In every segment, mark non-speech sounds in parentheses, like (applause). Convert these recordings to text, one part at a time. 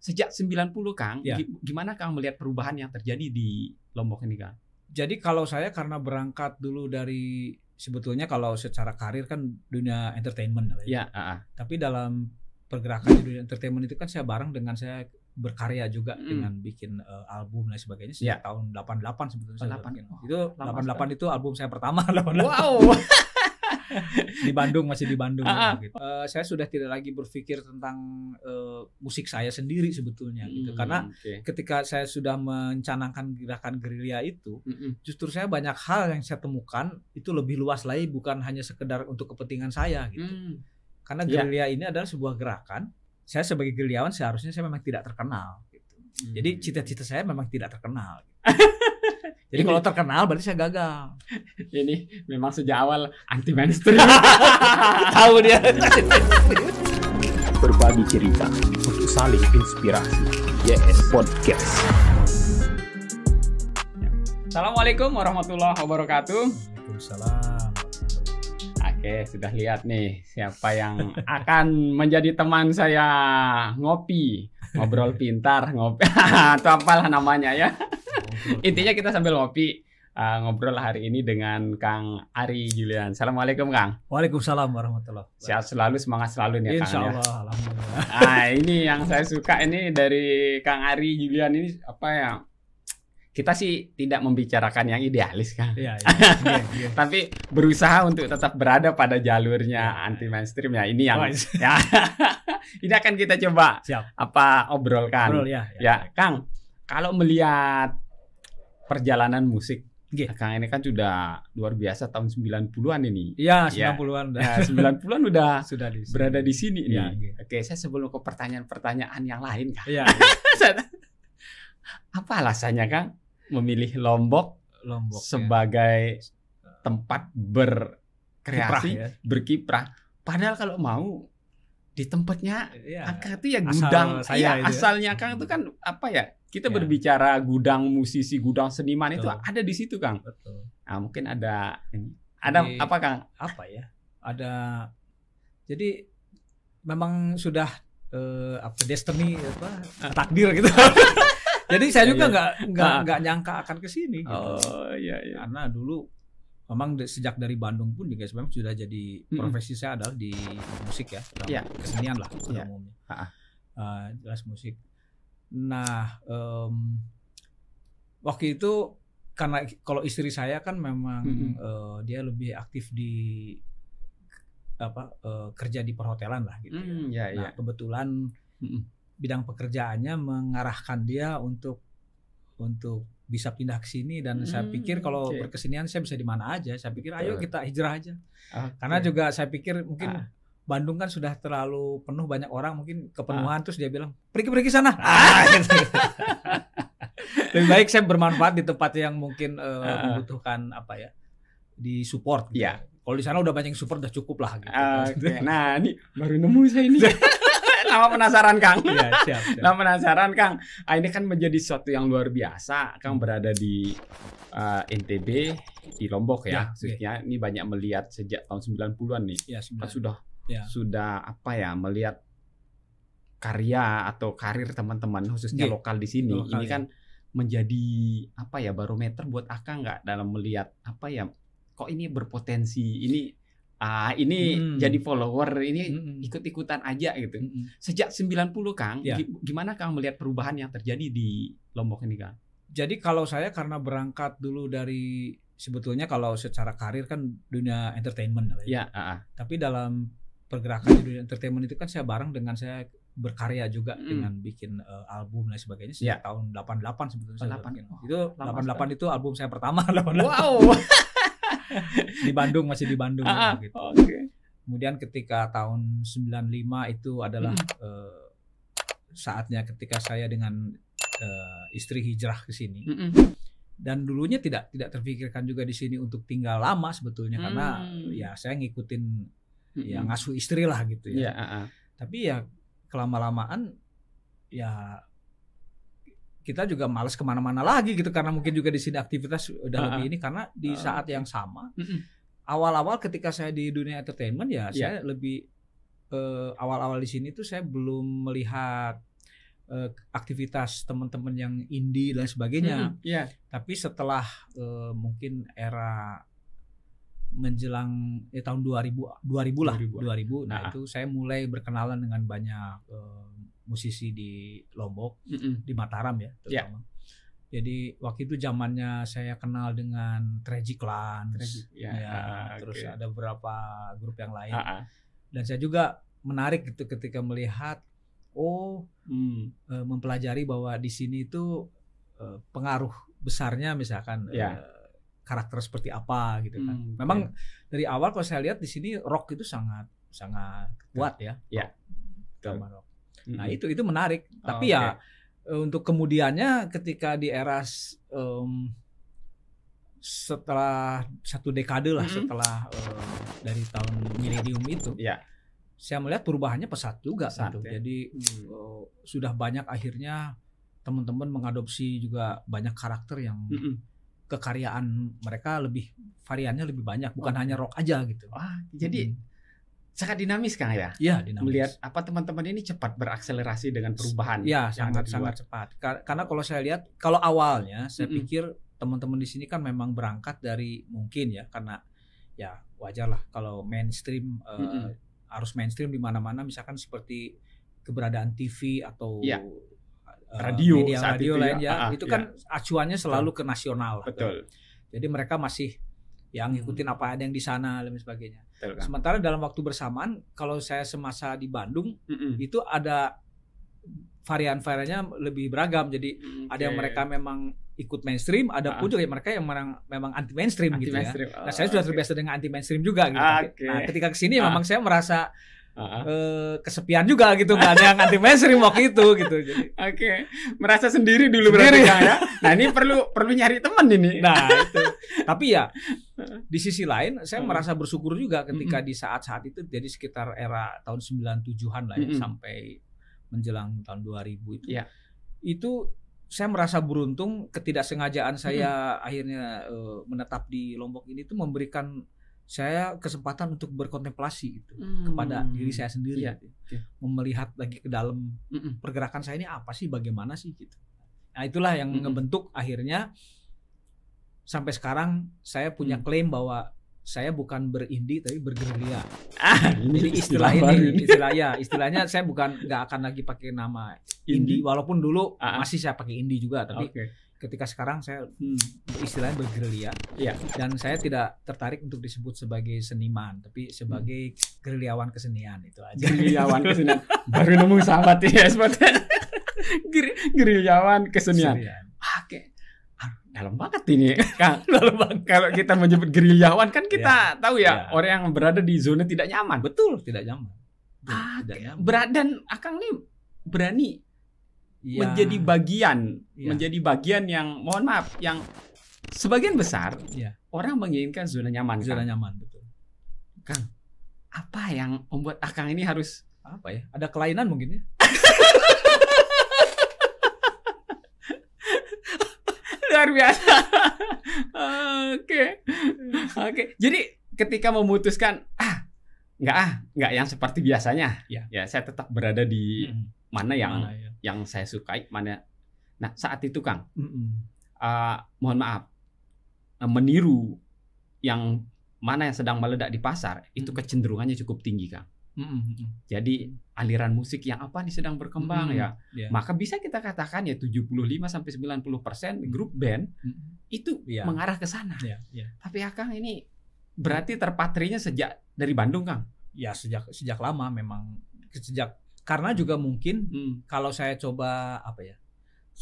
Sejak 90 Kang, ya. gimana Kang melihat perubahan yang terjadi di Lombok ini Kang? Jadi kalau saya karena berangkat dulu dari sebetulnya kalau secara karir kan dunia entertainment ya. ya uh, uh. Tapi dalam pergerakan di dunia entertainment itu kan saya bareng dengan saya berkarya juga hmm. dengan bikin uh, album dan sebagainya sejak ya. tahun 88 sebetulnya 88. Saya itu 88 itu album saya pertama 88. (laughs) Wow. (laughs) (laughs) di Bandung masih di Bandung. Ah, ah. gitu. uh, saya sudah tidak lagi berpikir tentang uh, musik saya sendiri sebetulnya gitu. hmm, gitu karena okay. ketika saya sudah mencanangkan gerakan gerilya itu, mm -mm. justru saya banyak hal yang saya temukan itu lebih luas lagi bukan hanya sekedar untuk kepentingan saya gitu. Mm. Karena ya. gerilya ini adalah sebuah gerakan. Saya sebagai gerilyawan seharusnya saya memang tidak terkenal. Gitu. mm. Jadi cita-cita saya memang tidak terkenal. Gitu. (laughs) Jadi kalau terkenal berarti saya gagal. Ini memang sejak awal anti mainstream. (laughs) Tahu dia. Berbagi cerita untuk saling inspirasi. Yes Podcast. Assalamualaikum warahmatullahi wabarakatuh. Waalaikumsalam. Oke, sudah lihat nih siapa yang akan menjadi teman saya ngopi, ngobrol pintar, ngopi. (laughs) Atau apalah namanya ya. (laughs) Intinya kita sambil ngopi uh, ngobrol hari ini dengan Kang Ari Julian. Assalamualaikum Kang. Waalaikumsalam warahmatullah. Sehat selalu, semangat selalu nih Insya Kang. Ya. Insya Allah, ya. Nah, (laughs) ini yang saya suka ini dari Kang Ari Julian ini apa ya. kita sih tidak membicarakan yang idealis kan, ya, ya, ya, ya. (laughs) tapi berusaha untuk tetap berada pada jalurnya ya, anti mainstream ya ini yang ya, ini akan kita coba Siap. apa obrolkan. Obrol, ya, ya. ya Kang, kalau melihat perjalanan musik. Gih. Kang ini kan sudah luar biasa tahun 90-an ini. Iya, 90-an ya. udah. 90-an ya, udah (laughs) sudah di berada di sini ya, nih. Iya. Oke, saya sebelum ke pertanyaan-pertanyaan yang lain, Kang. Iya. (laughs) iya. Apa alasannya, Kang, memilih Lombok, Lombok ya. sebagai ya. tempat berkreasi, ya. berkiprah? Padahal kalau mau di tempatnya ya, Kang itu ya gudang. Asal saya iya, ya, asalnya Kang itu kan apa ya? kita ya. berbicara gudang musisi, gudang seniman Betul. itu ada di situ, Kang. Betul. Nah, mungkin ada Ada jadi, apa, Kang? Apa ya? Ada jadi memang sudah eh, apa destiny apa takdir gitu. (laughs) jadi saya juga iya. nggak ya, nggak ah. nggak nyangka akan ke sini gitu. Oh, iya iya. Karena dulu memang sejak dari Bandung pun juga sebenarnya sudah jadi hmm. profesi saya adalah di musik ya, dalam ya. kesenian lah ya. umumnya. Uh, jelas musik Nah, um, waktu itu karena kalau istri saya kan memang mm-hmm. uh, dia lebih aktif di apa uh, kerja di perhotelan lah gitu. Ya. Mm, ya. Yeah, nah, yeah. kebetulan mm-hmm. bidang pekerjaannya mengarahkan dia untuk untuk bisa pindah ke sini dan hmm, saya pikir kalau okay. berkesinian saya bisa di mana aja. Saya pikir ayo kita hijrah aja. Okay. Karena juga saya pikir mungkin ah. Bandung kan sudah terlalu penuh banyak orang mungkin kepenuhan ah. terus dia bilang pergi-pergi sana. Ah, (laughs) gitu. Lebih baik saya bermanfaat di tempat yang mungkin uh, uh. membutuhkan apa ya di support. Gitu. Ya. Kalau di sana udah banyak support udah cukup lah. Gitu. Ah, (laughs) okay. nah ini baru nemu saya ini. (laughs) nama penasaran Kang. Ya, siap, siap. Lama penasaran Kang. Ah, ini kan menjadi sesuatu yang luar biasa. Kang hmm. berada di uh, eh, NTB di Lombok ya. ya okay. ini banyak melihat sejak tahun 90-an nih. Ya, 90. Kan sudah yeah. sudah apa ya melihat karya atau karir teman-teman khususnya yeah. lokal di sini lokal, ini ya. kan menjadi apa ya barometer buat Aka nggak dalam melihat apa ya kok ini berpotensi ini ah ini hmm. jadi follower ini hmm. ikut-ikutan aja gitu. Hmm. Sejak 90 Kang, yeah. gimana Kang melihat perubahan yang terjadi di Lombok ini Kang? Jadi kalau saya karena berangkat dulu dari sebetulnya kalau secara karir kan dunia entertainment ya. ya uh -uh. Tapi dalam pergerakan di dunia entertainment itu kan saya bareng dengan saya berkarya juga mm. dengan bikin uh, album dan sebagainya sejak yeah. tahun 88 sebetulnya Saya Oh, itu 88 itu album saya pertama 88. (laughs) Wow. (laughs) di Bandung masih di Bandung ah, ah. gitu. Okay. Kemudian ketika tahun 95 itu adalah mm. uh, saatnya ketika saya dengan uh, istri hijrah ke sini. Mm Dan dulunya tidak tidak terpikirkan juga di sini untuk tinggal lama sebetulnya mm. karena hmm. ya saya ngikutin mm ya ngasuh istri lah gitu ya. Yeah, iya, uh -uh. Tapi ya kelama-lamaan ya kita juga males kemana-mana lagi gitu karena mungkin juga di sini aktivitas udah uh -uh. lebih ini karena di saat yang sama awal-awal ketika saya di dunia entertainment ya yeah. saya lebih uh, awal-awal di sini tuh saya belum melihat eh, aktivitas teman-teman yang indie dan sebagainya. Mm -hmm. yeah. Tapi setelah uh, mungkin era menjelang eh, tahun 2000 2000 lah 2000, 2000 nah, nah itu saya mulai berkenalan dengan banyak uh, musisi di Lombok mm -mm. di Mataram ya, ya. terutama yeah. Jadi waktu itu zamannya saya kenal dengan Tragic Clan, ya, ya ah, ah terus okay. ada beberapa grup yang lain. Ah, ah. Dan saya juga menarik itu ketika melihat, oh, hmm. Eh, mempelajari bahwa di sini itu eh, pengaruh besarnya misalkan ya karakter seperti apa gitu kan. Hmm, Memang yeah. dari awal kalau saya lihat di sini rock itu sangat sangat kuat ya. Iya. rock. Hmm. Nah, mm-hmm. itu itu menarik. Oh, Tapi ya okay. E, untuk kemudiannya ketika di era um, setelah satu dekade lah mm-hmm. setelah um, dari tahun milenium itu. Iya. Saya melihat perubahannya pesat juga pesat, gitu. Ya. Jadi uh, sudah banyak akhirnya teman-teman mengadopsi juga banyak karakter yang mm -mm kekaryaan mereka lebih variannya lebih banyak bukan oh. hanya rock aja gitu. Ah, jadi hmm. sangat dinamis Kang ya. Iya, dinamis. Melihat apa teman-teman ini cepat berakselerasi dengan perubahan. Iya, sangat sangat cepat. Karena kalau saya lihat kalau awalnya saya -hmm. pikir teman-teman di sini kan memang berangkat dari mungkin ya karena ya wajar lah kalau mainstream eh, mm -hmm. uh, harus mainstream di mana-mana misalkan seperti keberadaan TV atau yeah. Eh, radio media saat radio itu lain ya, ah, ah, ya. itu kan acuannya selalu ke nasional. Kan? Betul. Jadi mereka masih yang ngikutin hmm. apa ada yang di sana dan sebagainya. Betul, kan? Sementara dalam waktu bersamaan kalau saya semasa di Bandung mm -mm. itu ada varian-variannya lebih beragam. Jadi okay. ada yang mereka memang ikut mainstream, ada pun ah. juga mereka yang memang, memang anti mainstream anti gitu mainstream. ya. Nah, saya sudah terbiasa dengan anti mainstream juga gitu. Okay. Nah, ketika kesini ah. memang saya merasa Uh-huh. kesepian juga gitu nggak ada yang anti mainstream waktu itu gitu jadi oke okay. merasa sendiri dulu sendiri. berarti ya nah ini perlu perlu nyari teman ini nah itu tapi ya di sisi lain saya uh. merasa bersyukur juga ketika -hmm. di saat-saat itu jadi sekitar era tahun 97-an lah ya -hmm. sampai menjelang tahun 2000 itu yeah. itu saya merasa beruntung ketidaksengajaan saya hmm. akhirnya uh, menetap di Lombok ini tuh memberikan saya kesempatan untuk berkontemplasi gitu hmm. kepada diri saya sendiri yeah. gitu. melihat lagi ke dalam mm -mm. pergerakan saya ini apa sih bagaimana sih gitu nah itulah yang mm -mm. ngebentuk akhirnya sampai sekarang saya punya mm. klaim bahwa saya bukan berindi tapi bergerilya ah, nah, jadi istilah, istilah ini istilah ya istilahnya saya bukan nggak akan lagi pakai nama indi, walaupun dulu uh-huh. masih saya pakai indi juga tapi okay ketika sekarang saya hmm. istilahnya bergerilya yeah. dan saya tidak tertarik untuk disebut sebagai seniman tapi sebagai hmm. gerilyawan kesenian itu aja gerilyawan kesenian baru nemu sahabat ya sebetulnya (laughs) gerilyawan kesenian, oke ah, dalam banget ini (laughs) kan kalau kita menyebut gerilyawan kan iya. kita yeah. tahu ya yeah. orang yang berada di zona tidak nyaman betul tidak nyaman, ah, tidak nyaman. berat dan akang nih berani ya. menjadi bagian ya. menjadi bagian yang mohon maaf yang sebagian besar ya. orang menginginkan zona nyaman zona kan? nyaman betul Kang apa yang membuat Akang ini harus apa ya ada kelainan mungkin ya (laughs) luar biasa oke oke okay. jadi ketika memutuskan ah nggak ah nggak yang seperti biasanya ya, ya saya tetap berada di hmm mana yang mana, ya. yang saya sukai mana nah saat itu kang Uh, mohon maaf eh, meniru yang mana yang sedang meledak di pasar mm. itu kecenderungannya cukup tinggi kang mm Jadi aliran musik yang apa nih sedang berkembang mm ya. Yeah. Maka bisa kita katakan ya 75 sampai 90% grup band mm itu yeah. mengarah ke sana. Yeah. Yeah. Tapi Akang ya, ini berarti terpatrinya sejak dari Bandung, Kang. Ya, sejak sejak lama memang sejak karena juga mungkin hmm. kalau saya coba apa ya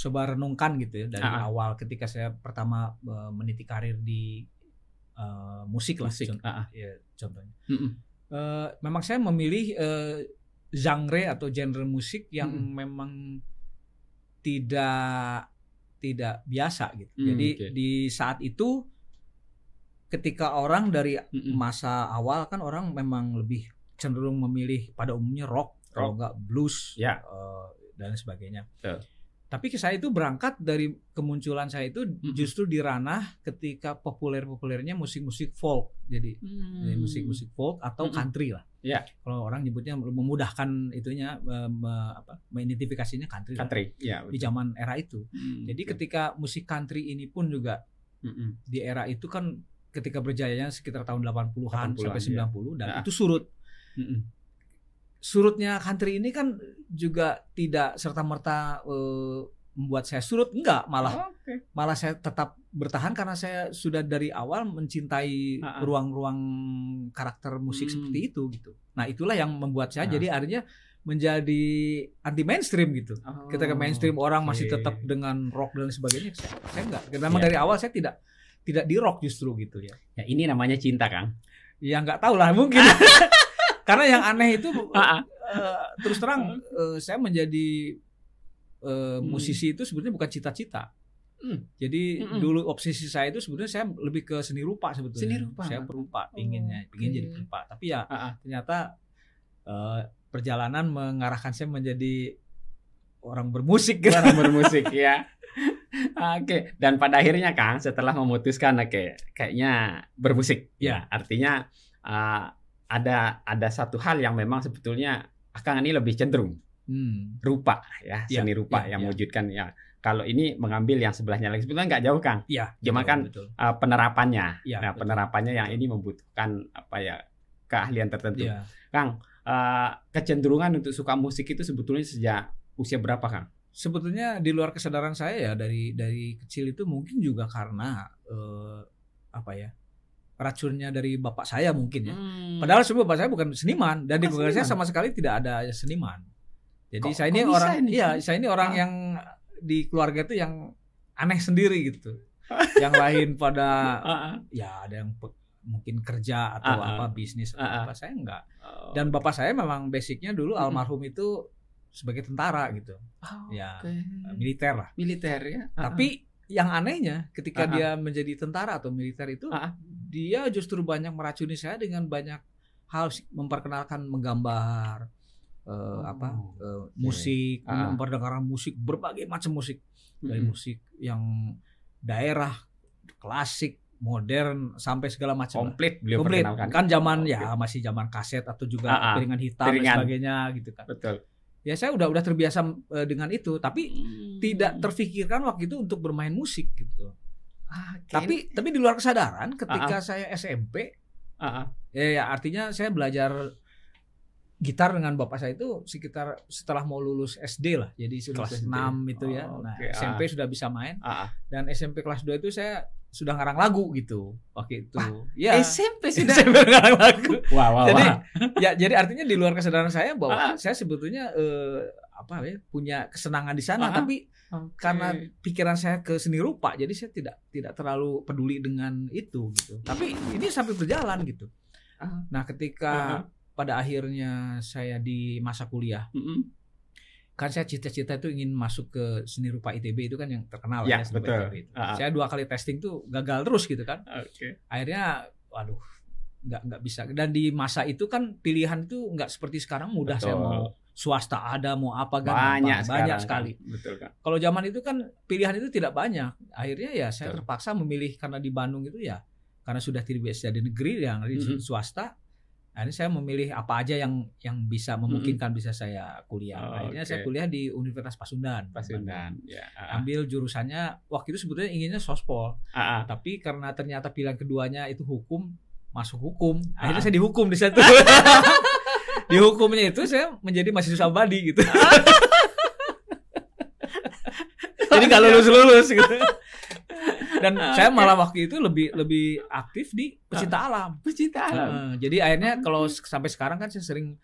coba renungkan gitu ya dari -huh. Ah, ah. awal ketika saya pertama e, meniti karir di uh, musik lah musik. Contoh, -huh. Ah, ya, contohnya uh -huh. Uh, memang saya memilih uh, genre atau genre musik yang hmm, hmm. memang tidak tidak biasa gitu hmm, jadi okay. di saat itu ketika orang dari masa awal kan orang memang lebih cenderung memilih pada umumnya rock kalau nggak blues yeah. Ya. uh, dan sebagainya. Yeah. Tapi saya itu berangkat dari kemunculan saya itu mm -hmm. justru di ranah ketika populer-populernya musik-musik folk. Jadi mm. musik-musik folk atau mm -hmm. country lah. Yeah. Kalau orang nyebutnya memudahkan itunya me, apa mengidentifikasinya country. Country. Lah, ya, yeah, di zaman era itu. Mm, Jadi okay. ketika musik country ini pun juga mm -hmm. di era itu kan ketika berjayanya sekitar tahun 80-an 80 sampai 90 ya. dan nah. itu surut surutnya country ini kan juga tidak serta merta uh, eh, membuat saya surut enggak malah oh, okay. malah saya tetap bertahan karena saya sudah dari awal mencintai ruang-ruang karakter musik hmm. seperti itu gitu nah itulah yang membuat saya ha. jadi artinya menjadi anti mainstream gitu. Oh, ke mainstream orang okay. masih tetap dengan rock dan sebagainya, saya, saya enggak. Memang ya. dari awal saya tidak tidak di rock justru gitu ya. Ya ini namanya cinta, Kang. Ya nggak tahu lah mungkin. (laughs) Karena yang aneh itu uh, (laughs) terus terang uh, saya menjadi uh, musisi itu sebenarnya bukan cita-cita. hmm. Jadi mm dulu obsesi saya itu sebenarnya saya lebih ke seni rupa sebetulnya. Seni rupa. Saya perupa, pinginnya, oh, pingin okay. jadi perupa. Tapi ya uh -uh. ternyata uh, perjalanan mengarahkan saya menjadi orang bermusik. Gitu. Orang (laughs) bermusik ya. Oke, okay. dan pada akhirnya Kang setelah memutuskan oke, okay, kayaknya bermusik. Ya, artinya uh, ada ada satu hal yang memang sebetulnya Akang ini lebih cenderung hmm. rupa ya, yeah. seni rupa yeah. yang yeah. mewujudkan ya. Kalau ini mengambil yang sebelahnya lagi sebetulnya nggak jauh Kang. yeah. Cuma kan Uh, penerapannya. yeah. nah, penerapannya yang ini membutuhkan apa ya keahlian tertentu. Ya. Kang, uh, kecenderungan untuk suka musik itu sebetulnya sejak usia berapa Kang? Sebetulnya di luar kesadaran saya ya dari dari kecil itu mungkin juga karena uh, apa ya? racunnya dari bapak saya mungkin ya. Hmm. Padahal sebenarnya bapak saya bukan seniman dan bukan di keluarga saya sama sekali tidak ada seniman. Jadi kok, saya ini orang ini? iya, saya ini orang ah. yang di keluarga itu yang aneh sendiri gitu. yang lain pada (laughs) ah, ah. ya ada yang mungkin kerja atau uh-uh. apa bisnis uh-uh. apa saya enggak. Oh, dan bapak saya memang basicnya dulu hmm. almarhum itu sebagai tentara gitu. Oh, ya, okay. Eh, militer lah. Militer ya. Uh-uh. Tapi yang anehnya ketika uh huh dia menjadi tentara atau militer itu uh huh dia justru banyak meracuni saya dengan banyak hal memperkenalkan menggambar uh, oh. apa uh, okay. musik ah. memperdengarkan musik berbagai macam musik mm-hmm. dari musik yang daerah klasik modern sampai segala macam komplit beliau komplit kan zaman ya masih zaman kaset atau juga ah, piringan ah. hitam piringan. dan sebagainya gitu kan betul ya saya udah udah terbiasa eh, dengan itu tapi hmm. tidak terfikirkan waktu itu untuk bermain musik gitu Okay. Ah, tapi gitu. tapi di luar kesadaran ketika uh ah, -huh. Ah. saya SMP, uh -huh. Ya, ya artinya saya belajar gitar dengan bapak saya itu sekitar setelah mau lulus SD lah. Jadi sudah kelas 6 itu, itu ya. Oh, nah, SMP uh. sudah bisa main. Uh. Dan SMP kelas 2 itu saya sudah ngarang lagu gitu waktu itu. Wah, ya. SMP sudah SMP (laughs) ngarang lagu. Wah, wah, jadi wah. ya jadi artinya di luar kesadaran saya bahwa uh. saya sebetulnya eh, apa ya punya kesenangan di sana Aha. tapi okay. karena pikiran saya ke seni rupa jadi saya tidak tidak terlalu peduli dengan itu gitu tapi ini sampai berjalan gitu Aha. nah ketika Aha. pada akhirnya saya di masa kuliah kan saya cita-cita itu ingin masuk ke seni rupa itb itu kan yang terkenal ya, ya seni betul. ITB itu. Ah, ah. saya dua kali testing tuh gagal terus gitu kan okay. akhirnya waduh nggak nggak bisa dan di masa itu kan pilihan tuh nggak seperti sekarang mudah Betul. saya mau swasta ada mau apa kan banyak, apa. banyak kan. sekali. Kan. Betul kan. Kalau zaman itu kan pilihan itu tidak banyak. Akhirnya ya saya Betul. terpaksa memilih karena di Bandung itu ya karena sudah tidak bisa di negeri ya, yang di mm -hmm. swasta. Akhirnya saya memilih apa aja yang yang bisa memungkinkan mm -hmm. bisa saya kuliah. Oh, akhirnya okay. saya kuliah di Universitas Pasundan. Pasundan. Ya, uh. Ambil jurusannya waktu itu sebetulnya inginnya sospol. Uh, ah, huh ah. Tapi karena ternyata pilihan keduanya itu hukum masuk hukum. Akhirnya uh. saya dihukum di situ. (laughs) Di hukumnya itu saya menjadi mahasiswa abadi gitu (laughs) jadi nggak lulus lulus gitu dan okay. saya malah waktu itu lebih lebih aktif di pecinta uh, alam pecinta alam uh, jadi akhirnya ah. kalau sampai sekarang kan saya sering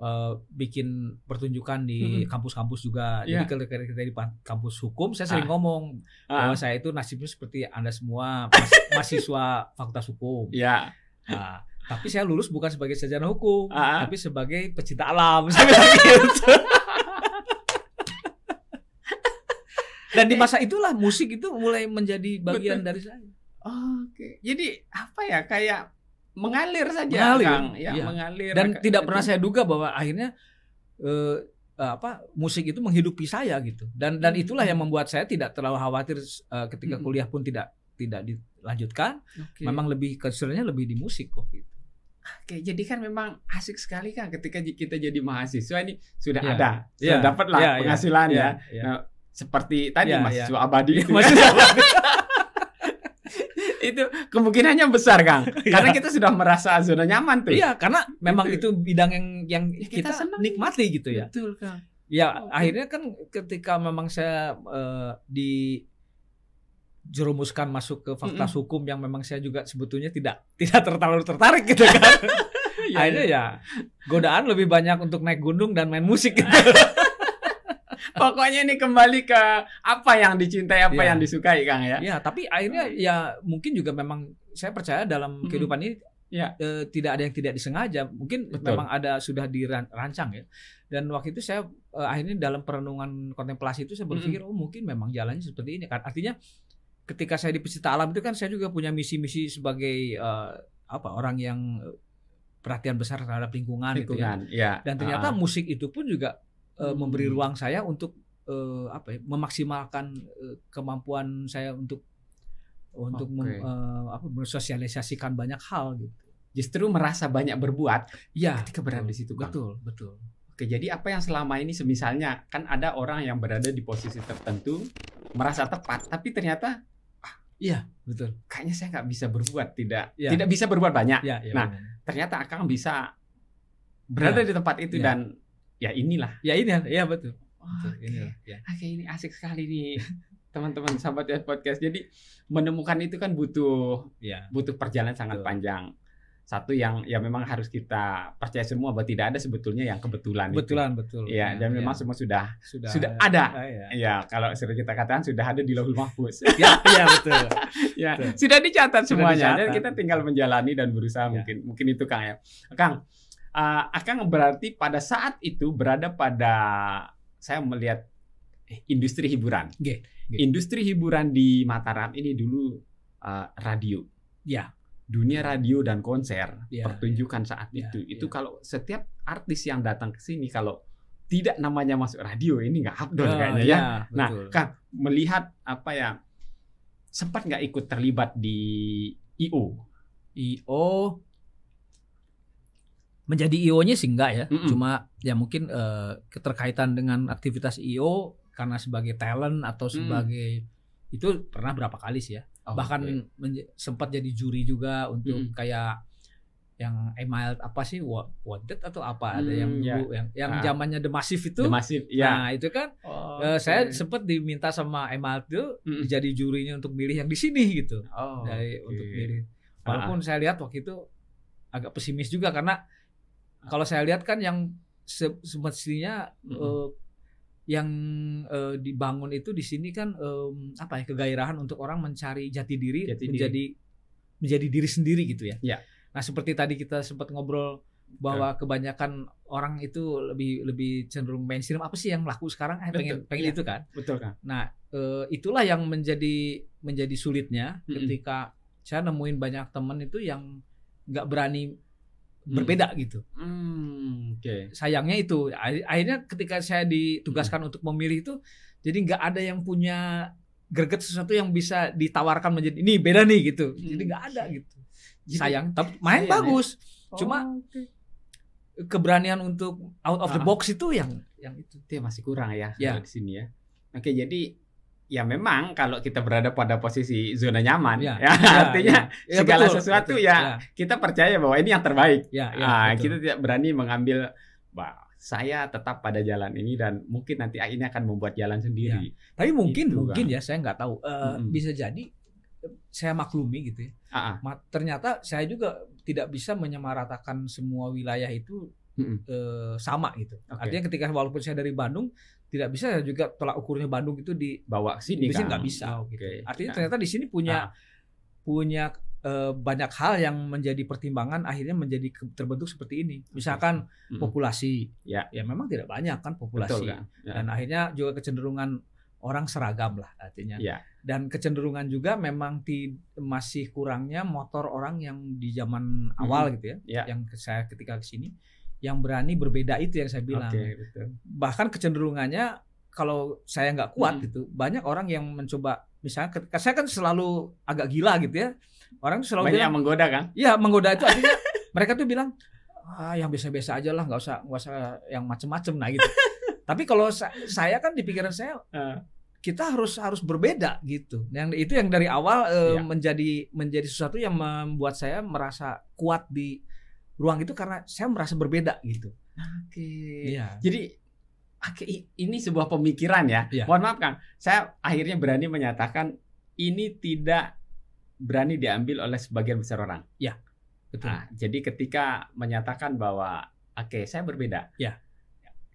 uh, bikin pertunjukan di hmm. kampus-kampus juga yeah. jadi iya. kalau kita di kampus hukum saya sering uh, ngomong bahwa saya itu nasibnya seperti anda semua (laughs) mahasiswa fakultas hukum ya yeah tapi saya lulus bukan sebagai sarjana hukum, uh-huh. tapi sebagai pecinta alam. (laughs) Gitu. Dan di masa itulah musik itu mulai menjadi bagian Betul. dari saya. Oke. Okay. Jadi apa ya kayak mengalir saja, mengalir. Kang. Ya, iya. mengalir. Dan tidak pernah itu. saya duga bahwa akhirnya eh, apa musik itu menghidupi saya gitu. Dan dan itulah yang hmm. membuat saya tidak terlalu khawatir uh, ketika hmm. kuliah pun tidak tidak dilanjutkan. Okay. Memang lebih concernnya lebih di musik kok gitu. Oke, jadi kan memang asik sekali kan ketika kita jadi mahasiswa ini sudah yeah. ada, sudah yeah. dapat lah yeah, iya. penghasilan yeah. ya. Yeah. Iya. Nah, seperti tadi yeah, mahasiswa yeah. abadi itu. Iya, ya. Mahasiswa abadi. (laughs) itu kemungkinannya besar Kang. (laughs) Karena kita sudah merasa zona nyaman tuh. Iya, karena memang gitu. itu bidang yang yang ya, kita, kita nikmati gitu ya. Betul Kang. Ya, oh, akhirnya kan ketika memang saya uh, di dijerumuskan masuk ke fakta mm hmm hukum yang memang saya juga sebetulnya tidak (laughs) tidak terlalu tertarik gitu kan. (laughs) ya, Akhirnya ya godaan lebih banyak untuk naik gunung dan main musik gitu. (laughs) Pokoknya ini kembali ke apa yang dicintai, apa ya. yang disukai, Kang ya. Ya, tapi akhirnya hmm. ya mungkin juga memang saya percaya dalam hmm. kehidupan ini ya. e, tidak ada yang tidak disengaja. Mungkin Betul. memang ada sudah dirancang ya. Dan waktu itu saya e, akhirnya dalam perenungan kontemplasi itu saya berpikir hmm. oh mungkin memang jalannya seperti ini kan. Artinya ketika saya di pecinta alam itu kan saya juga punya misi-misi sebagai uh, apa orang yang perhatian besar terhadap lingkungan, lingkungan gitu ya. ya. Dan ternyata uh. musik itu pun juga uh, hmm. memberi ruang saya untuk uh, apa ya, memaksimalkan uh, kemampuan saya untuk untuk okay. mem, uh, apa mensosialisasikan banyak hal gitu. Justru merasa banyak berbuat ya ketika berada betul, di situ. Kan? Betul, betul. Oke, jadi apa yang selama ini semisalnya kan ada orang yang berada di posisi tertentu merasa tepat tapi ternyata Iya, betul. Kayaknya saya nggak bisa berbuat tidak ya. tidak bisa berbuat banyak. Ya, ya, nah, benar. ternyata Akang bisa berada ya. di tempat itu ya. dan ya inilah. Ya ini, ya betul. Oh, betul. Okay. ya. Oke, ini asik sekali nih. (laughs) teman-teman sahabat podcast. Jadi menemukan itu kan butuh ya. butuh perjalanan sangat betul. panjang satu yang ya memang harus kita percaya semua bahwa tidak ada sebetulnya yang kebetulan Betulan, itu. betul ya, ya dan ya. memang semua sudah sudah, sudah ada, Ya. ya kalau sering kita katakan sudah ada di lauhul mahfuz (laughs) ya ya betul (laughs) ya betul. sudah dicatat semuanya dicatat. kita tinggal menjalani dan berusaha ya. mungkin mungkin itu kang ya kang uh, ah, akan berarti pada saat itu berada pada saya melihat eh, industri hiburan industri hiburan di Mataram ini dulu uh, radio ya dunia radio dan konser yeah, pertunjukan yeah. saat yeah, itu yeah. itu kalau setiap artis yang datang ke sini kalau tidak namanya masuk radio ini nggak abdul oh, ah, kayaknya ya. Iya, nah, betul. Nah, kan melihat apa ya sempat nggak ikut terlibat di IO. IO menjadi IO-nya sih enggak ya. Mm -mm. Cuma ya mungkin uh, keterkaitan dengan aktivitas IO karena sebagai talent atau mm. sebagai mm. itu pernah berapa kali sih ya. Oh, Bahkan okay. sempat jadi juri juga untuk hmm. kayak yang email apa sih what, what that atau apa hmm, ada yang yeah. Mm, dulu ya. yang yang ah. zamannya nah. The Massive itu The Massive, yeah. nah itu kan oh, eh, okay. saya sempat diminta sama email itu hmm. jadi jurinya untuk milih yang di sini gitu oh, dari okay. untuk milih ah. walaupun ah. saya lihat waktu itu agak pesimis juga karena kalau saya lihat kan yang se semestinya hmm. uh, yang uh, dibangun itu di sini kan um, apa ya kegairahan untuk orang mencari jati diri jati menjadi diri. menjadi diri sendiri gitu ya. ya. Nah seperti tadi kita sempat ngobrol bahwa ya. kebanyakan orang itu lebih lebih cenderung mainstream apa sih yang laku sekarang eh, pengen Betul. pengen ya. itu kan. Betul kan. Nah uh, itulah yang menjadi menjadi sulitnya mm -hmm. ketika saya nemuin banyak temen itu yang nggak berani hmm. berbeda gitu. Hmm, okay. Sayangnya itu akhirnya ketika saya ditugaskan hmm. untuk memilih itu jadi nggak ada yang punya greget sesuatu yang bisa ditawarkan menjadi ini beda nih gitu. Hmm. Jadi nggak ada gitu. Jadi, Sayang, tapi (laughs) main iya, iya. bagus. Oh, Cuma okay. keberanian untuk out of the ah. box itu yang yang itu dia masih kurang ya, ya. di sini ya. Oke, jadi ya memang kalau kita berada pada posisi zona nyaman ya, ya, ya artinya ya. ya, segala betul, sesuatu betul, ya, ya kita percaya bahwa ini yang terbaik ya, ya, nah, kita tidak berani mengambil bah saya tetap pada jalan ini dan mungkin nanti ini akan membuat jalan sendiri ya. tapi mungkin gitu, mungkin ya saya nggak tahu uh, -hmm. bisa jadi saya maklumi gitu ya ah, ah. ternyata saya juga tidak bisa menyamaratakan semua wilayah itu mm -hmm. e, sama gitu okay. artinya ketika walaupun saya dari Bandung tidak bisa juga tolak ukurnya Bandung itu dibawa ke sini. kan? nggak bisa. Oh, okay. Gitu. Artinya nah. ternyata di sini punya nah. punya uh, banyak hal yang menjadi pertimbangan akhirnya menjadi terbentuk seperti ini. Misalkan okay. populasi, ya. ya memang tidak banyak kan populasi, Betul, kan? Ya. dan akhirnya juga kecenderungan orang seragam lah artinya. Ya. Dan kecenderungan juga memang ti, masih kurangnya motor orang yang di zaman awal gitu ya, ya. yang saya ketika kesini yang berani berbeda itu yang saya bilang. Okay, betul. Bahkan kecenderungannya kalau saya nggak kuat hmm. gitu, banyak orang yang mencoba misalnya saya kan selalu agak gila gitu ya. Orang selalu banyak bilang, yang menggoda kan? Iya, menggoda itu artinya (laughs) mereka tuh bilang ah yang biasa-biasa aja lah, nggak usah nggak usah yang macem-macem nah gitu. (laughs) Tapi kalau saya kan di pikiran saya uh. kita harus harus berbeda gitu. Yang itu yang dari awal uh, ya. menjadi menjadi sesuatu yang membuat saya merasa kuat di ruang itu karena saya merasa berbeda gitu. Oke. Okay. Iya. Yeah. Jadi okay, ini sebuah pemikiran ya. Yeah. Mohon maaf Kang, saya akhirnya berani menyatakan ini tidak berani diambil oleh sebagian besar orang. Ya. Betul. Nah, jadi ketika menyatakan bahwa oke, okay, saya berbeda. Ya.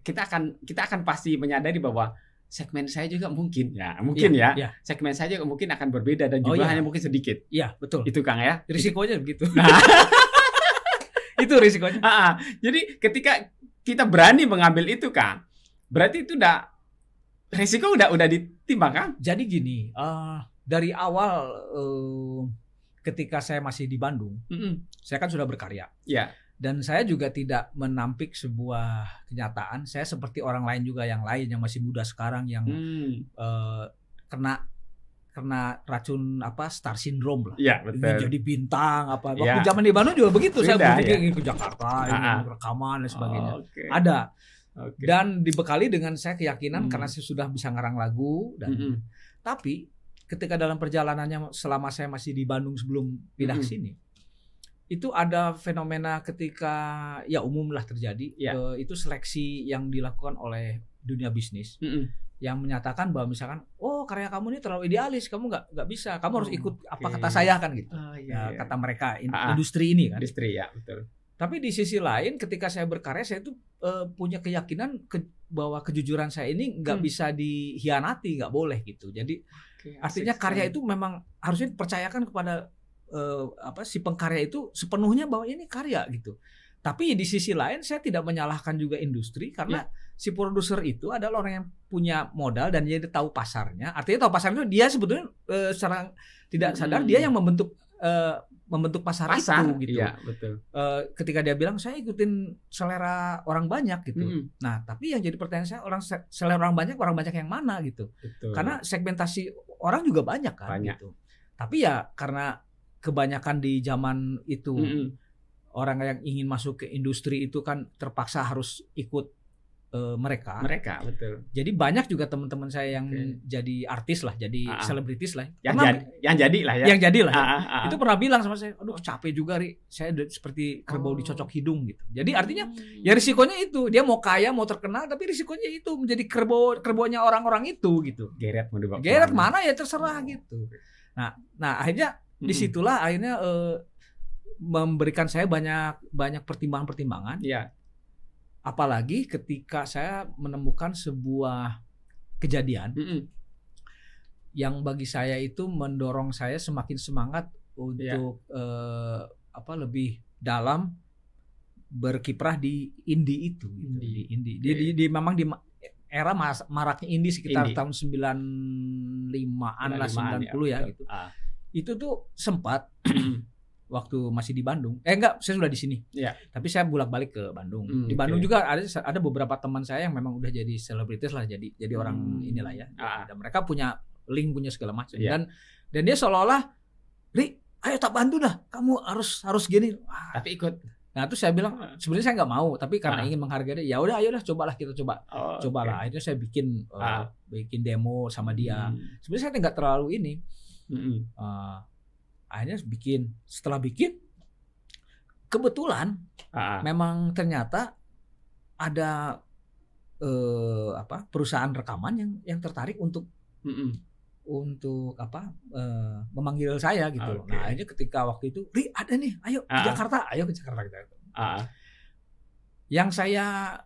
Kita akan kita akan pasti menyadari bahwa segmen saya juga mungkin ya iya, mungkin ya, ya, ya. segmen saya juga mungkin akan berbeda dan jumlahnya oh, iya. hanya mungkin sedikit. Iya betul. Itu Kang ya. Risikonya begitu. Nah. (laughs) itu risikonya. Ah, ah. Jadi ketika kita berani mengambil itu kan, berarti itu udah risiko udah udah ditimbang kan? Jadi gini, uh, dari awal uh, ketika saya masih di Bandung, mm -mm. saya kan sudah berkarya. Yeah. Dan saya juga tidak menampik sebuah kenyataan. Saya seperti orang lain juga yang lain yang masih muda sekarang yang hmm. uh, kena kena racun apa star syndrome lah. ya, betul. Ingin jadi bintang apa. Waktu ya. zaman di Bandung juga begitu. Bindah, saya berpikir ya. ke Jakarta, ingin ah, ah. rekaman dan sebagainya. Oh, okay. Ada. Okay. Dan dibekali dengan saya keyakinan hmm. karena saya sudah bisa ngarang lagu dan hmm. hmm. tapi ketika dalam perjalanannya selama saya masih di Bandung sebelum pindah hmm. hmm. sini itu ada fenomena ketika ya umum lah terjadi ya. uh, itu seleksi yang dilakukan oleh dunia bisnis mm yang menyatakan bahwa misalkan oh karya kamu ini terlalu idealis kamu nggak nggak bisa kamu harus oh, ikut apa kata saya kan gitu ah, iya, ya, iya. kata mereka in ah, ah, industri ini kan industri ya betul tapi di sisi lain ketika saya berkarya saya itu uh, eh, punya keyakinan ke, bahwa kejujuran saya ini nggak hmm. bisa dihianati nggak boleh gitu jadi okay, artinya asik, karya itu memang harusnya dipercayakan kepada uh, apa si pengkarya itu sepenuhnya bahwa ini karya gitu tapi di sisi lain saya tidak menyalahkan juga industri karena yeah si produser itu adalah orang yang punya modal dan dia tahu pasarnya. Artinya tahu pasarnya dia sebetulnya e, secara tidak sadar hmm. dia yang membentuk e, membentuk pasar, pasar itu gitu. Iya, betul. E, ketika dia bilang saya ikutin selera orang banyak gitu. Hmm. Nah, tapi yang jadi pertanyaan saya orang selera orang banyak orang banyak yang mana gitu. Betul. Karena segmentasi orang juga banyak kan banyak. gitu. Tapi ya karena kebanyakan di zaman itu -hmm. orang yang ingin masuk ke industri itu kan terpaksa harus ikut uh, mereka. Mereka, betul. Jadi banyak juga teman-teman saya yang okay. jadi artis lah, jadi ah, ah. selebritis lah. Yang, jad, yang jadi lah ya. Yang jadi lah. Ya. Ah, itu pernah bilang sama saya, aduh capek juga ri, saya seperti kerbau oh. dicocok hidung gitu. Jadi artinya hmm. ya risikonya itu, dia mau kaya, mau terkenal, tapi risikonya itu menjadi kerbau kerbaunya orang-orang itu gitu. Geret mau dibawa. Geret mana ya terserah oh. gitu. Nah, nah akhirnya hmm. disitulah akhirnya uh, memberikan saya banyak banyak pertimbangan-pertimbangan. Ya apalagi ketika saya menemukan sebuah kejadian mm -mm. yang bagi saya itu mendorong saya semakin semangat untuk yeah. Iya. uh, apa lebih dalam berkiprah di indie itu gitu. di indie di, di, di memang di era mas, maraknya indie sekitar indie. tahun 95-an lah 90 ya, ya gitu. Ah. Itu tuh sempat (clears throat) (clears throat) waktu masih di Bandung. Eh enggak, saya sudah di sini. Yeah. Tapi saya bolak-balik ke Bandung. Mm, di Bandung okay. juga ada ada beberapa teman saya yang memang udah jadi selebritis lah, jadi jadi hmm. orang inilah ya. Ah. Dan mereka punya link, punya segala macam. Yeah. Dan dan dia seolah-olah, "Ri, ayo tak bantu dah. Kamu harus harus gini." Wah. Tapi ikut. Nah, terus saya bilang, ah. "Sebenarnya saya nggak mau, tapi karena ah. ingin menghargai dia, ya udah ayo ayolah cobalah kita coba. Oh, cobalah." Okay. Akhirnya saya bikin eh, ah. uh, bikin demo sama dia. Hmm. Sebenarnya saya nggak terlalu ini. Mm -hmm. uh, akhirnya bikin setelah bikin kebetulan uh memang ternyata ada eh, apa perusahaan rekaman yang yang tertarik untuk Mm-mm. untuk apa eh, memanggil saya gitu okay. nah akhirnya ketika waktu itu ri ada nih ayo uh ke ah. Jakarta ayo ke Jakarta gitu ah. yang saya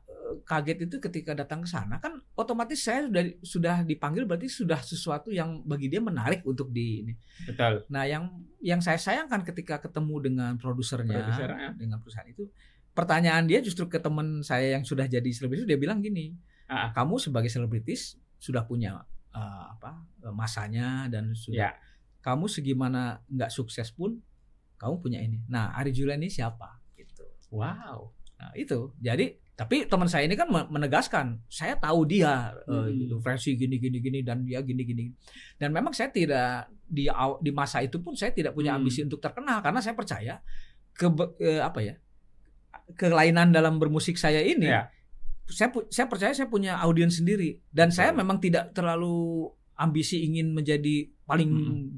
kaget itu ketika datang ke sana kan otomatis saya sudah sudah dipanggil berarti sudah sesuatu yang bagi dia menarik untuk di ini. Betul. Nah, yang yang saya sayangkan ketika ketemu dengan produsernya, ya. dengan perusahaan itu pertanyaan dia justru ke teman saya yang sudah jadi selebritis dia bilang gini, ah. "Kamu sebagai selebritis sudah punya uh, apa? masanya dan sudah ya. kamu segimana nggak sukses pun kamu punya ini." Nah, Ari Julian ini siapa? gitu. Wow. Nah, itu. Jadi tapi teman saya ini kan menegaskan saya tahu dia eh, hmm. uh, gitu versi gini gini gini dan dia gini gini dan memang saya tidak di di masa itu pun saya tidak punya hmm. ambisi hmm. untuk terkenal karena saya percaya ke ke apa ya kelainan dalam bermusik saya ini ya. saya saya percaya saya punya audiens sendiri dan saya memang tidak terlalu ambisi ingin menjadi paling hmm.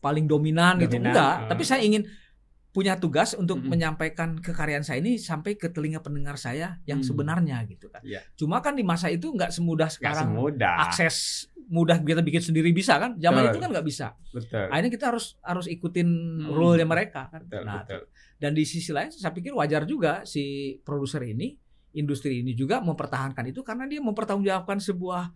paling dominan, gitu, dominan gitu enggak uh. tapi saya ingin punya tugas untuk hmm. menyampaikan kekaryaan saya ini sampai ke telinga pendengar saya yang mm. sebenarnya gitu kan. Yeah. Cuma kan di masa itu nggak semudah sekarang. Gak semudah. Akses mudah kita bikin sendiri bisa kan. Zaman betul. itu kan nggak bisa. Betul. Akhirnya kita harus harus ikutin role mm. rule mereka kan. Betul, nah, betul. dan di sisi lain saya pikir wajar juga si produser ini, industri ini juga mempertahankan itu karena dia mempertanggungjawabkan sebuah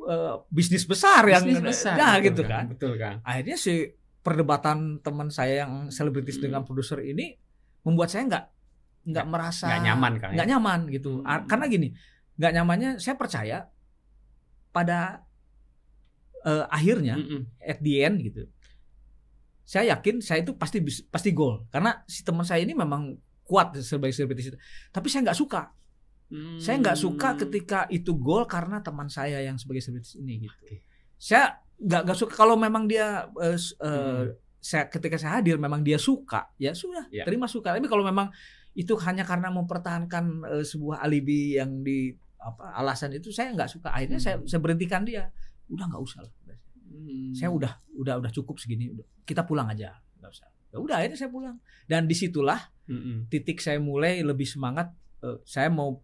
uh, bisnis besar bisnis yang besar, nah betul, gitu kan, kan. Betul kan. Akhirnya si perdebatan teman saya yang selebritis hmm. dengan produser ini membuat saya nggak nggak merasa nggak nyaman kan nggak ya? nyaman gitu hmm. karena gini nggak nyamannya saya percaya pada uh, akhirnya hmm, hmm. at the end gitu saya yakin saya itu pasti pasti gol karena si teman saya ini memang kuat sebagai selebritis itu. tapi saya nggak suka hmm. saya nggak suka hmm. ketika itu gol karena teman saya yang sebagai selebritis ini gitu okay. saya nggak nggak suka kalau memang dia uh, uh, saya ketika saya hadir memang dia suka ya sudah ya. terima suka tapi kalau memang itu hanya karena mempertahankan uh, sebuah alibi yang di apa alasan itu saya nggak suka akhirnya hmm. saya saya berhentikan dia udah nggak usah lah hmm. saya udah udah udah cukup segini udah kita pulang aja nggak usah ya udah akhirnya saya pulang dan disitulah hmm. titik saya mulai lebih semangat uh, saya mau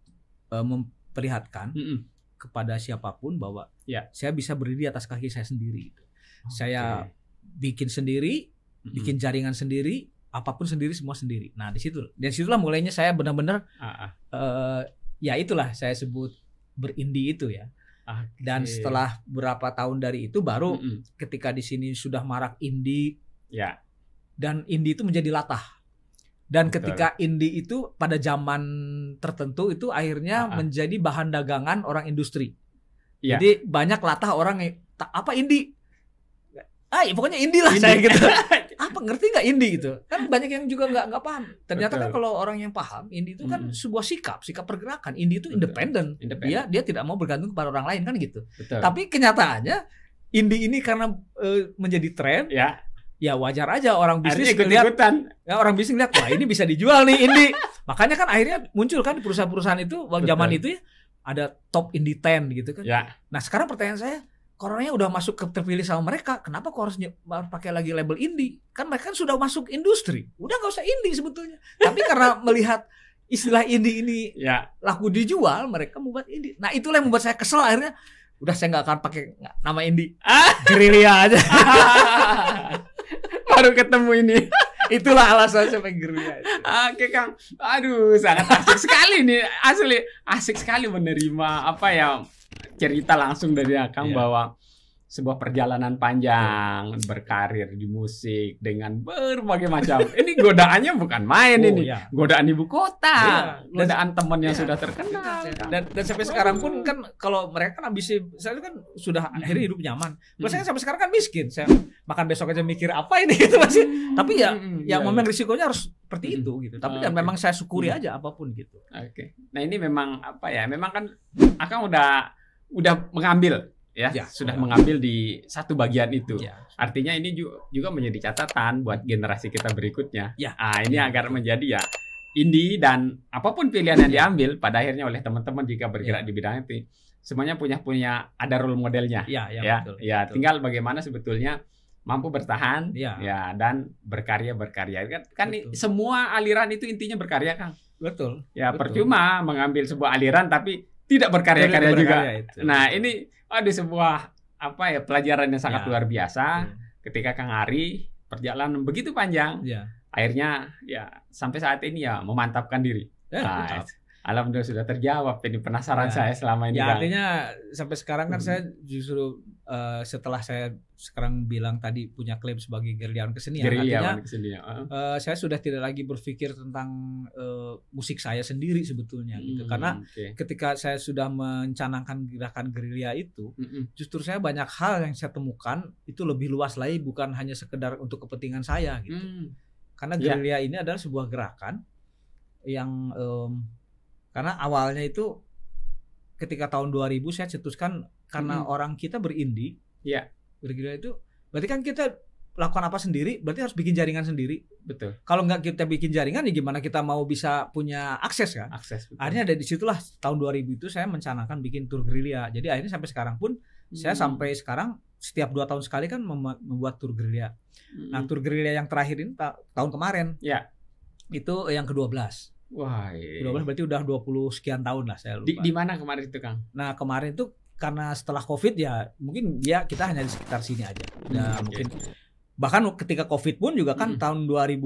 uh, memperlihatkan hmm kepada siapapun bahwa ya. saya bisa berdiri atas kaki saya sendiri. Gitu. Okay. Saya bikin sendiri, mm-hmm. bikin jaringan sendiri, apapun sendiri semua sendiri. Nah di situ, dan situlah mulainya saya benar-benar, ah, ah. uh, ya itulah saya sebut berindi itu ya. Okay. Dan setelah berapa tahun dari itu baru mm -hmm. ketika di sini sudah marak indi Ya. Dan indi itu menjadi latah. Dan Betul. ketika indie itu pada zaman tertentu itu akhirnya uh ah, -huh. Ah. menjadi bahan dagangan orang industri. Yeah. Jadi banyak latah orang yang apa indie? Ah, ya pokoknya indie lah saya gitu. (laughs) apa ngerti nggak indie itu? Kan banyak yang juga nggak nggak paham. Ternyata kan Betul. kan kalau orang yang paham indie itu kan -hmm. sebuah sikap, sikap pergerakan. Indie itu independen. Dia dia tidak mau bergantung kepada orang lain kan gitu. Betul. Tapi kenyataannya indie ini karena uh, menjadi tren, ya ya wajar aja orang bisnis ikut Ya, orang bisnis lihat wah ini bisa dijual nih ini. Makanya kan akhirnya muncul kan perusahaan-perusahaan itu waktu zaman itu ya ada top indie ten gitu kan. Ya. Nah, sekarang pertanyaan saya, koronanya udah masuk ke terpilih sama mereka, kenapa kok harus pakai lagi label indie? Kan mereka kan sudah masuk industri. Udah nggak usah indie sebetulnya. Tapi karena melihat istilah indie ini ya. laku dijual, mereka membuat indie. Nah, itulah yang membuat saya kesel akhirnya udah saya nggak akan pakai nama indie. Ah. Gerilya aja. (laughs) baru ketemu ini. (laughs) Itulah alasan sampai geruya. Oke Kang, aduh sangat asik sekali nih asli asik sekali menerima apa ya cerita langsung dari kang yeah. bahwa sebuah perjalanan panjang berkarir di musik dengan berbagai macam. ini godaannya bukan main oh, ini, ya. godaan ibu kota, ya, godaan teman yang ya, sudah terkenal. Iya, iya. Dan, dan sampai oh. sekarang pun kan kalau mereka kan ambisi, saya kan sudah hmm. akhirnya hidup nyaman. hmm. saya sampai sekarang kan miskin, saya makan besok aja mikir apa ini (laughs) gitu masih. Hmm. Tapi ya, hmm. ya, ya momen ya. risikonya harus seperti itu gitu. Tapi oh, kan memang saya syukuri hmm. aja apapun gitu. Oke. Okay. Nah ini memang apa ya? Memang kan Akang udah udah mengambil ya, ya sudah ya. mengambil di satu bagian itu. Ya. Artinya ini juga menjadi catatan buat generasi kita berikutnya. Ya. Ah, ini ya. agar menjadi ya indi dan apapun pilihan yang ya. diambil pada akhirnya oleh teman-teman jika bergerak ya. di bidang itu semuanya punya punya ada role modelnya. Ya, ya, ya, betul, ya betul. tinggal bagaimana sebetulnya mampu bertahan ya, ya dan berkarya berkarya kan kan betul. semua aliran itu intinya berkarya Kang. Betul. Ya betul. percuma mengambil sebuah aliran tapi tidak berkarya-karya juga. Itu. Nah, ini ada sebuah apa ya pelajaran yang sangat ya. luar biasa ya. ketika Kang Ari perjalanan begitu panjang. Ya. Akhirnya ya sampai saat ini ya memantapkan diri. Ya, nah, Alhamdulillah sudah terjawab. Ini penasaran ya. saya selama ini. Ya bang. artinya sampai sekarang kan hmm. saya justru uh, setelah saya sekarang bilang tadi punya klaim sebagai gerilyawan kesenian, Gerilyawan artinya kesenian. Uh. Uh, saya sudah tidak lagi berpikir tentang uh, musik saya sendiri sebetulnya gitu. hmm, gitu. Karena okay. ketika saya sudah mencanangkan gerakan gerilya itu, mm -mm. justru saya banyak hal yang saya temukan itu lebih luas lagi bukan hanya sekedar untuk kepentingan saya gitu. Hmm. Karena gerilya ya. ini adalah sebuah gerakan yang um, karena awalnya itu ketika tahun 2000 saya cetuskan karena hmm. orang kita berindi. Iya. Bergila itu berarti kan kita lakukan apa sendiri, berarti harus bikin jaringan sendiri. Betul. Kalau nggak kita bikin jaringan, ya gimana kita mau bisa punya akses kan? Akses. Betul. Akhirnya dari situlah tahun 2000 itu saya mencanakan bikin tour gerilya. Jadi akhirnya sampai sekarang pun hmm. saya sampai sekarang setiap dua tahun sekali kan membuat tour gerilya. Nah, hmm. Nah tour gerilya yang terakhir ini ta tahun kemarin. Ya. Itu yang ke-12. Wah, iya. 12 berarti udah 20 sekian tahun lah saya lupa. Di, di mana kemarin itu, Kang? Nah, kemarin itu karena setelah Covid ya mungkin ya kita hanya di sekitar sini aja. Nah, hmm, mungkin iya. bahkan ketika Covid pun juga kan hmm. tahun 2000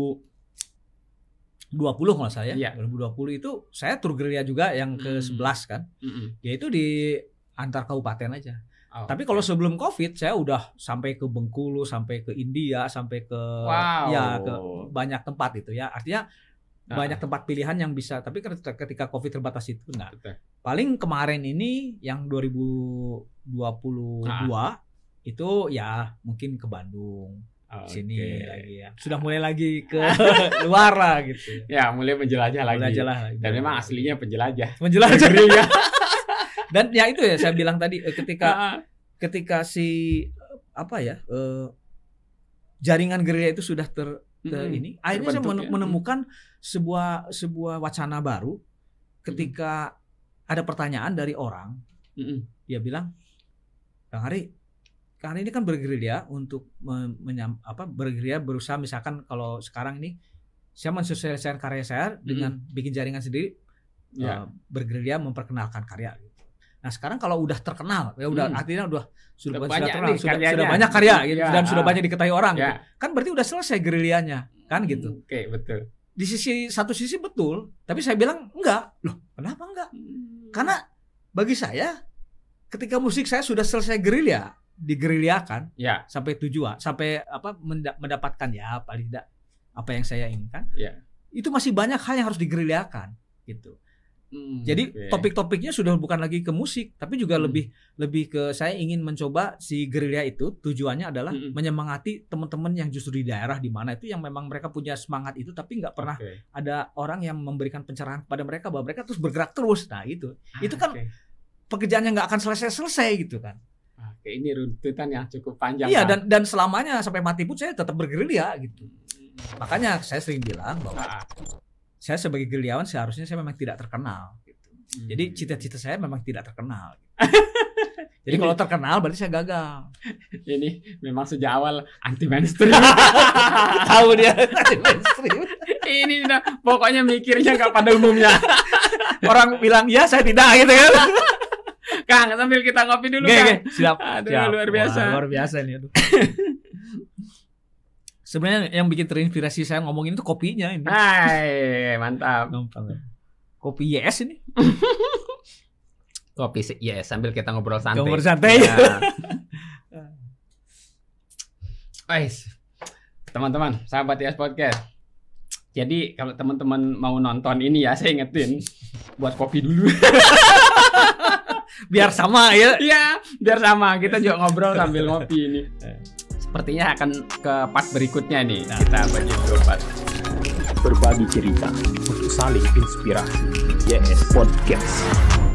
20 kalau saya ya. 2020 iya. itu saya tur gerilya juga yang ke 11 hmm. kan. Mm -hmm. Yaitu di antar kabupaten aja. Oh, Tapi kalau sebelum Covid saya udah sampai ke Bengkulu, sampai ke India, sampai ke wow. ya ke banyak tempat itu ya. Artinya Ah. banyak tempat pilihan yang bisa tapi ketika covid terbatas itu enggak paling kemarin ini yang 2022 nah. itu ya mungkin ke Bandung okay. sini lagi ya. Sudah mulai lagi ke (laughs) luar lah gitu. Ya, mulai menjelajah lagi. Menjelajah lagi. Dan memang aslinya penjelajah. Menjelajah. ya. (laughs) Dan ya itu ya saya bilang tadi eh, ketika ah, ah. ketika si eh, apa ya? Eh, jaringan gerilya itu sudah ter ke mm -hmm. ini. Akhirnya Bentuk, saya ya? menemukan ya. sebuah sebuah wacana baru ketika mm -hmm. ada pertanyaan dari orang. Mm -hmm. Dia bilang, "Bang Ari, Kang Hari ini kan bergerilya untuk menyam, apa bergerilya berusaha misalkan kalau sekarang ini saya mensosialisasikan karya saya dengan mm -hmm. bikin jaringan sendiri yeah. Ya. uh, bergerilya memperkenalkan karya." Nah sekarang kalau udah terkenal, ya udah hmm. artinya udah sudah, banyak sudah, terkenal, sudah, sudah banyak karya iya. gitu, ya, dan ah. sudah banyak diketahui orang, ya. gitu. kan berarti udah selesai gerilyanya, kan gitu. Hmm, oke okay, betul. Di sisi satu sisi betul, tapi saya bilang enggak, loh kenapa enggak? Hmm. Karena bagi saya ketika musik saya sudah selesai gerilya, digerilyakan, ya. sampai tujuan, sampai apa mendapatkan ya paling tidak apa yang saya inginkan, ya. itu masih banyak hal yang harus digerilyakan gitu. Hmm, Jadi okay. topik-topiknya sudah bukan lagi ke musik, tapi juga hmm. lebih lebih ke saya ingin mencoba si gerilya itu tujuannya adalah hmm. menyemangati teman-teman yang justru di daerah di mana itu yang memang mereka punya semangat itu, tapi nggak pernah okay. ada orang yang memberikan pencerahan pada mereka bahwa mereka terus bergerak terus. Nah itu, ah, itu kan okay. pekerjaannya nggak akan selesai-selesai gitu kan. Oke, ini runtutan yang cukup panjang. Iya kan? dan dan selamanya sampai mati pun saya tetap bergerilya gitu. Hmm. Makanya saya sering bilang bahwa. Ah saya sebagai geliawan seharusnya saya memang tidak terkenal gitu. Hmm. Jadi cita-cita saya memang tidak terkenal. Gitu. (laughs) Jadi ini, kalau terkenal berarti saya gagal. Ini memang sejak awal anti mainstream. (laughs) Tahu dia anti mainstream. ini nah, pokoknya mikirnya nggak pada umumnya. Orang bilang ya saya tidak gitu kan. (laughs) Kang, sambil kita ngopi dulu, Gak, Kang. Gak, siap. Aduh, siap. luar biasa. Wah, luar biasa ini. aduh sebenarnya yang bikin terinspirasi saya ngomongin itu kopinya ini. Hai, mantap. Gampang ya. Kopi YS ini. (laughs) kopi YS sambil kita ngobrol santai. Ngobrol santai. Ya. Guys, (laughs) teman-teman, sahabat YS Podcast. Jadi kalau teman-teman mau nonton ini ya saya ingetin buat kopi dulu. (laughs) biar sama ya. Iya, biar sama. Kita juga ngobrol sambil ngopi ini. Eh sepertinya akan ke part berikutnya nih. Nah, kita bagi dua part. Berbagi cerita untuk saling inspirasi. Yes, podcast.